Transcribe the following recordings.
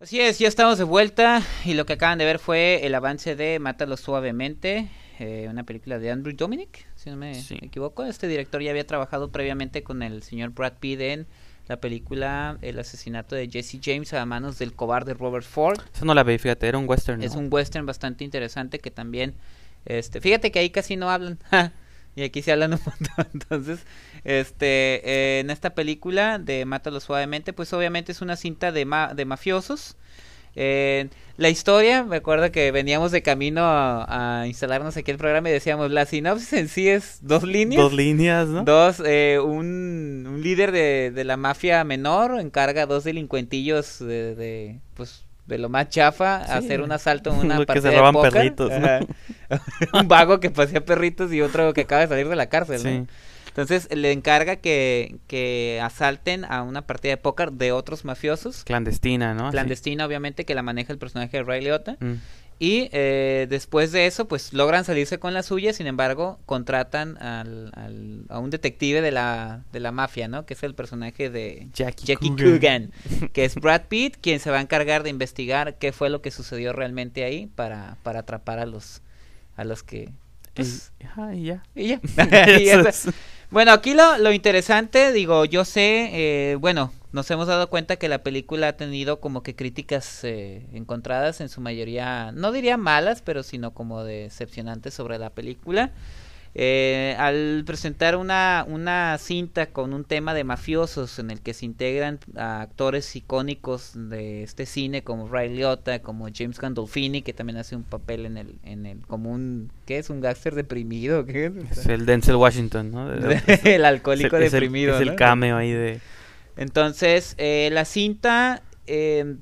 Así es, ya estamos de vuelta y lo que acaban de ver fue el avance de Mátalo Suavemente, eh, una película de Andrew Dominic, si no me equivoco. Este director ya había trabajado previamente con el señor Brad Pitt en la película El asesinato de Jesse James a manos del cobarde Robert Ford. Eso no la vi, fíjate, era un western. Es un western bastante interesante que también... Este, fíjate que ahí casi no hablan. y aquí se hablan un montón. Entonces, este, eh, en esta película de Mátalo Suavemente, pues obviamente es una cinta de, de mafiosos. Eh, la historia, me acuerdo que veníamos de camino a, instalarnos aquí el programa y decíamos, la sinopsis en sí es dos líneas. Dos líneas, ¿no? Dos, eh, un, un, líder de, la mafia menor encarga a dos delincuentillos de, pues, de lo más chafa a hacer un asalto en una se roban perritos, un vago que pasea perritos y otro que acaba de salir de la cárcel. Entonces le encarga que, que, asalten a una partida de póker de otros mafiosos. Clandestina, ¿no? Clandestina, obviamente, que la maneja el personaje de Ray Liotta. Mm. Y eh, después de eso, pues logran salirse con la suya, sin embargo, contratan al, a un detective de la, mafia, ¿no? Que es el personaje de Jackie, Jackie Coogan. que es Brad Pitt, quien se va a encargar de investigar qué fue lo que sucedió realmente ahí para, para atrapar a los, a los que... ya. bueno, aquí lo, lo, interesante, digo, yo sé, eh, bueno, nos hemos dado cuenta que la película ha tenido como que críticas eh, encontradas, en su mayoría, no diría malas, pero sino como decepcionantes sobre la película. Eh, al presentar una, cinta con un tema de mafiosos en el que se integran actores icónicos de este cine como Ray Liotta, como James Gandolfini, que también hace un papel en el, en el como un, ¿qué es? Un gángster deprimido. es? el Denzel Washington, ¿no? el alcohólico deprimido. es el cameo ahí de... Entonces, eh, la cinta eh,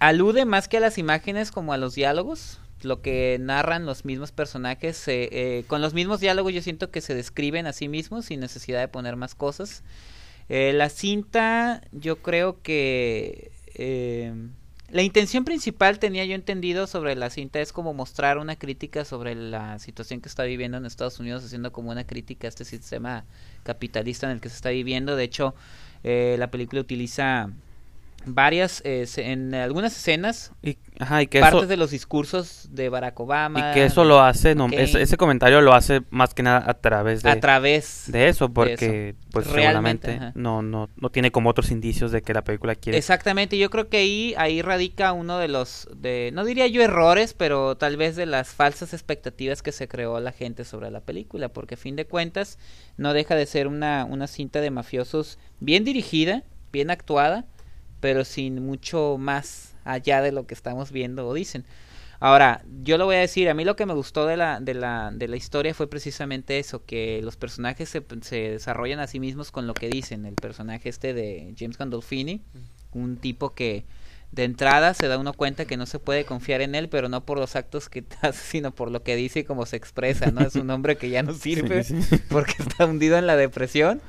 alude más que a las imágenes como a los diálogos lo que narran los mismos personajes, eh, con los mismos diálogos yo siento que se describen a sí mismos sin necesidad de poner más cosas. Eh, la cinta yo creo que... Eh, la intención principal tenía yo entendido sobre la cinta es como mostrar una crítica sobre la situación que está viviendo en Estados Unidos, haciendo como una crítica a este sistema capitalista en el que se está viviendo. De hecho, la película utiliza varias en algunas escenas y Ajá, y que partes de los discursos de Barack Obama. Y que eso lo hace, no, ese, comentario lo hace más que nada a través de... A través. De eso, porque pues Realmente, no, no, no tiene como otros indicios de que la película quiere... Exactamente, yo creo que ahí, ahí radica uno de los, de, no diría yo errores, pero tal vez de las falsas expectativas que se creó la gente sobre la película, porque a fin de cuentas no deja de ser una, una cinta de mafiosos bien dirigida, bien actuada pero sin mucho más allá de lo que estamos viendo o dicen. Ahora, yo lo voy a decir, a mí lo que me gustó de la, de la, de la historia fue precisamente eso, que los personajes se, se, desarrollan a sí mismos con lo que dicen. El personaje este de James Gandolfini, un tipo que de entrada se da uno cuenta que no se puede confiar en él, pero no por los actos que hace, sino por lo que dice y cómo se expresa, ¿no? Es un hombre que ya no sirve porque está hundido en la depresión.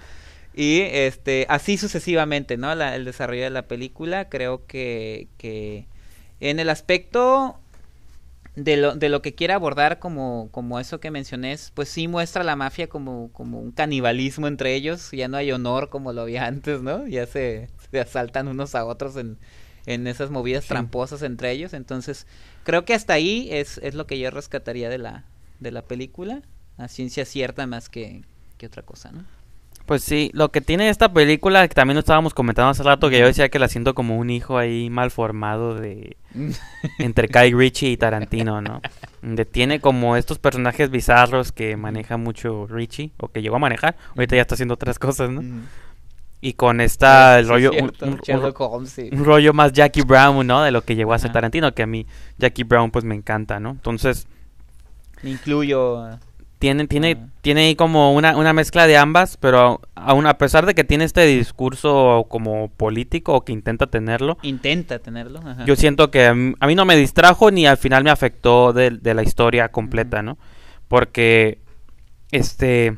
Y este, así sucesivamente, ¿no? el desarrollo de la película, creo que, que en el aspecto de lo, de lo que quiere abordar como, como eso que mencioné, pues sí muestra a la mafia como, como un canibalismo entre ellos, ya no hay honor como lo había antes, ¿no? Ya se, asaltan unos a otros en, en esas movidas tramposas entre ellos, entonces creo que hasta ahí es, es lo que yo rescataría de la, de la película, a ciencia cierta más que, que otra cosa, ¿no? Pues sí, lo que tiene esta película, que también lo estábamos comentando hace rato, que yo decía que la siento como un hijo ahí mal formado de... entre Kai Richie y Tarantino, ¿no? tiene como estos personajes bizarros que maneja mucho Richie, o que llegó a manejar, ahorita ya está haciendo otras cosas, ¿no? Y con esta, el rollo, un, rollo más Jackie Brown, ¿no? De lo que llegó a ser Tarantino, que a mí Jackie Brown pues me encanta, ¿no? Entonces... incluyo tiene, tiene, ah. como una, mezcla de ambas, pero aún a pesar de que tiene este discurso como político o que intenta tenerlo. Intenta tenerlo. Ajá. Yo siento que a mí no me distrajo ni al final me afectó de, la historia completa, ¿no? Porque, este...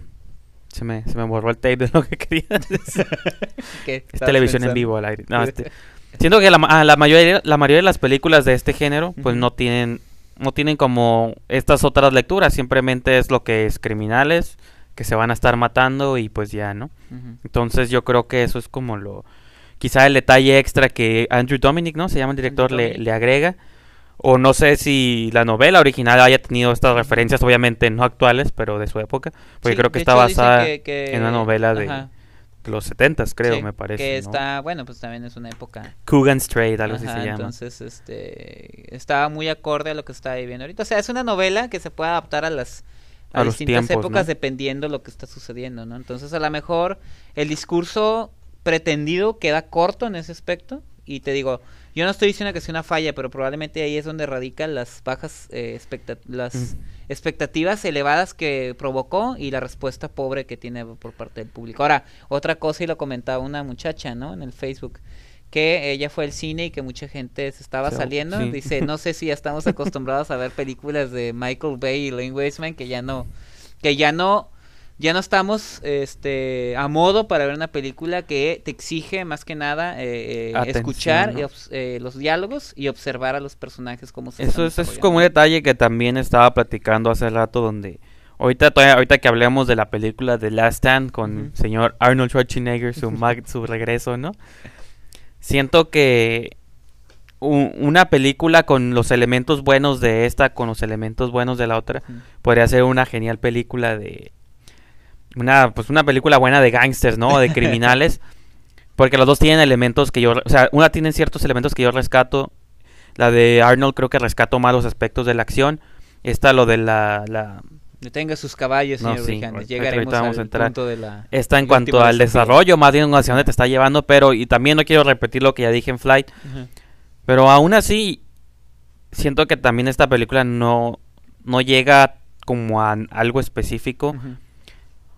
Se me, se me borró el tape de lo que quería decir. es televisión en vivo al aire. Este, siento que la, la, mayoría, la mayoría de las películas de este género, pues no tienen no tienen como estas otras lecturas, simplemente es lo que es criminales que se van a estar matando y pues ya, ¿no? Entonces yo creo que eso es como lo, quizá el detalle extra que Andrew Dominic, ¿no? Se llama el director, le, le, agrega. O no sé si la novela original haya tenido estas referencias, obviamente no actuales, pero de su época. Porque creo que está basada en una novela de los 70 creo, me parece. Que está, bueno, pues también es una época. Coogan's Trade, algo así se llama. Entonces, este, estaba muy acorde a lo que está viviendo ahorita. O sea, es una novela que se puede adaptar a las a, distintas épocas dependiendo lo que está sucediendo, ¿no? Entonces, a lo mejor el discurso pretendido queda corto en ese aspecto y te digo, yo no estoy diciendo que sea una falla, pero probablemente ahí es donde radican las bajas eh, las expectativas elevadas que provocó y la respuesta pobre que tiene por parte del público. Ahora, otra cosa y lo comentaba una muchacha, ¿no? En el Facebook que ella fue al cine y que mucha gente se estaba saliendo. Dice, no sé si ya estamos acostumbrados a ver películas de Michael Bay y Lane Weisman que ya no, que ya no ya no estamos este, a modo para ver una película que te exige más que nada eh, eh, escuchar eh, los diálogos y observar a los personajes como se Eso es, como un detalle que también estaba platicando hace rato donde ahorita todavía, ahorita que hablemos de la película de Last Stand con el señor Arnold Schwarzenegger su su regreso, ¿no? Siento que una película con los elementos buenos de esta, con los elementos buenos de la otra, podría ser una genial película de una, pues una película buena de gangsters, ¿no? De criminales. porque los dos tienen elementos que yo... O sea, una tiene ciertos elementos que yo rescato. La de Arnold creo que rescato más los aspectos de la acción. Esta lo de la... la tenga sus caballos, no, Llegaremos a punto de la... está en cuanto al desarrollo, más bien hacia dónde te está llevando, pero... Y también no quiero repetir lo que ya dije en Flight. Pero aún así, siento que también esta película no, no llega como a algo específico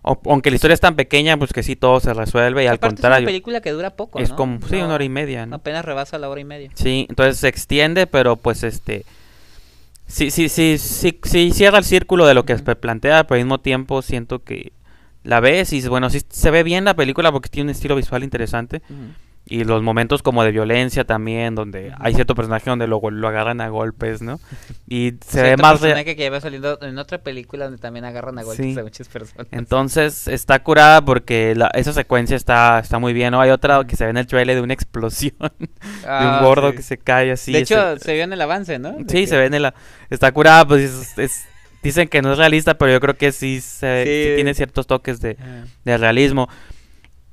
aunque la historia es tan pequeña, pues que sí todo se resuelve y al contrario. Es una película que dura poco. Es como, sí, una hora y media. ¿no? Apenas rebasa la hora y media. Sí, entonces se extiende, pero pues este. Sí, sí, sí, sí, sí cierra el círculo de lo que se plantea, pero al mismo tiempo siento que la ves y bueno, sí se ve bien la película porque tiene un estilo visual interesante y los momentos como de violencia también, donde hay cierto personaje donde lo, lo agarran a golpes, ¿no? Y se ve más... personaje que lleva saliendo en otra película donde también agarran a golpes a muchas personas. Entonces está curada porque esa secuencia está, está muy bien, ¿no? Hay otra que se ve en el trailer de una explosión, de un ah, gordo que se cae así. De hecho, se ve en el avance, ¿no? sí, se ve en la... Está curada, pues es, Dicen que no es realista, pero yo creo que sí, se, tiene ciertos toques de, de realismo.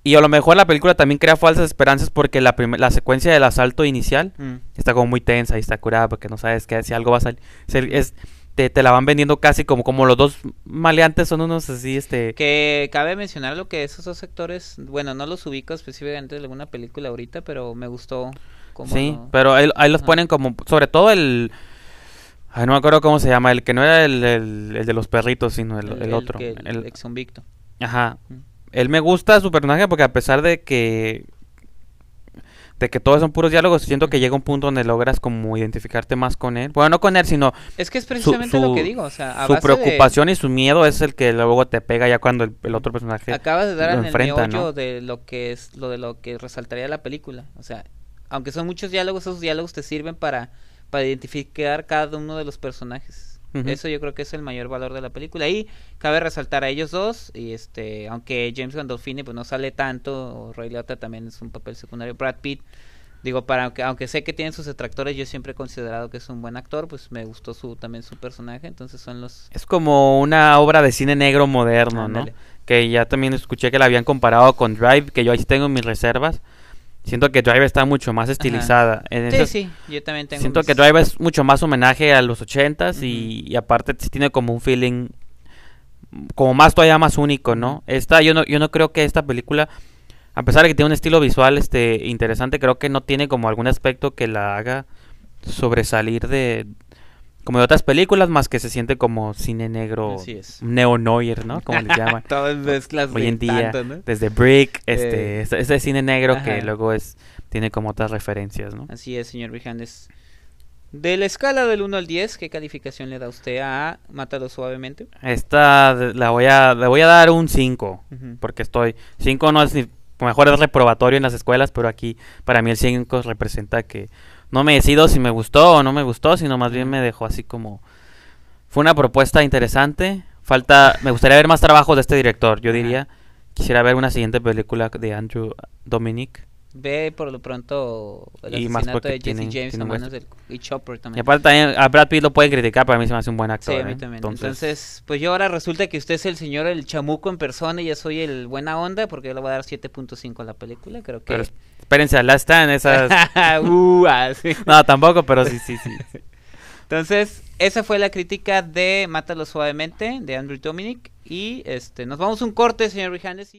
Y a lo mejor la película también crea falsas esperanzas porque la, la secuencia del asalto inicial mm. está como muy tensa y está curada porque no sabes que si algo va a salir. te, la van vendiendo casi como, como los dos maleantes son unos así, este... Que cabe mencionar lo que esos dos sectores, bueno, no los ubico específicamente En alguna película ahorita, pero me gustó. Como... Sí, pero ahí, los ponen como, sobre todo el... Ay, no me acuerdo cómo se llama, el que no era el, de los perritos, sino el, otro. El, ex convicto. Ajá. Mm él me gusta su personaje porque a pesar de que de que todos son puros diálogos, siento que llega un punto donde logras como identificarte más con él. Bueno, no con él, sino... Es que es precisamente lo que digo, a Su preocupación y su miedo es el que luego te pega ya cuando el, otro personaje Acabas de dar en enfrenta, el de lo que es lo de lo que resaltaría la película, o sea, aunque son muchos diálogos, esos diálogos te sirven para para identificar cada uno de los personajes. Eso yo creo que es el mayor valor de la película. Y cabe resaltar a ellos dos, y este, aunque James Gandolfini pues no sale tanto, Roy Ray también es un papel secundario, Brad Pitt, digo, para aunque, aunque sé que tiene sus detractores, yo siempre he considerado que es un buen actor, pues me gustó su también su personaje, entonces son los... Es como una obra de cine negro moderno, ¿no? Que ya también escuché que la habían comparado con Drive, que yo ahí tengo mis reservas Siento que Drive está mucho más estilizada. sí, sí, yo también tengo. Siento que Drive es mucho más homenaje a los ochentas s y, y, aparte tiene como un feeling como más todavía más único, ¿no? Esta yo no yo no creo que esta película a pesar de que tiene un estilo visual este interesante, creo que no tiene como algún aspecto que la haga sobresalir de como de otras películas, más que se siente como cine negro, neo-noir, ¿no? Como le llaman. Todas mezclas Hoy en día, desde Brick, este, eh, ese cine negro que luego es tiene como otras referencias, ¿no? Así es, señor Vijandes. De la escala del 1 al 10, ¿qué calificación le da usted a Mátalo Suavemente? Esta la voy a, le voy a dar un 5, porque estoy... 5 no es ni, mejor es reprobatorio en las escuelas, pero aquí para mí el 5 representa que no me decido si me gustó o no me gustó, sino más bien me dejó así como... Fue una propuesta interesante. Falta, me gustaría ver más trabajos de este director, yo diría. Quisiera ver una siguiente película de Andrew Dominic. Ve por lo pronto el asesinato de Jesse James y Chopper también. Y aparte a Brad Pitt lo pueden criticar, para mí se me hace un buen actor. ¿eh? Entonces... pues yo ahora resulta que usted es el señor el chamuco en persona y yo soy el buena onda porque yo le voy a dar 7.5 a la película, creo que... Espérense, están esas. Uh, ah, no, tampoco, pero sí, sí, sí. Entonces, esa fue la crítica de Mátalo Suavemente de Andrew Dominic. Y este, nos vamos un corte, señor Rijanes.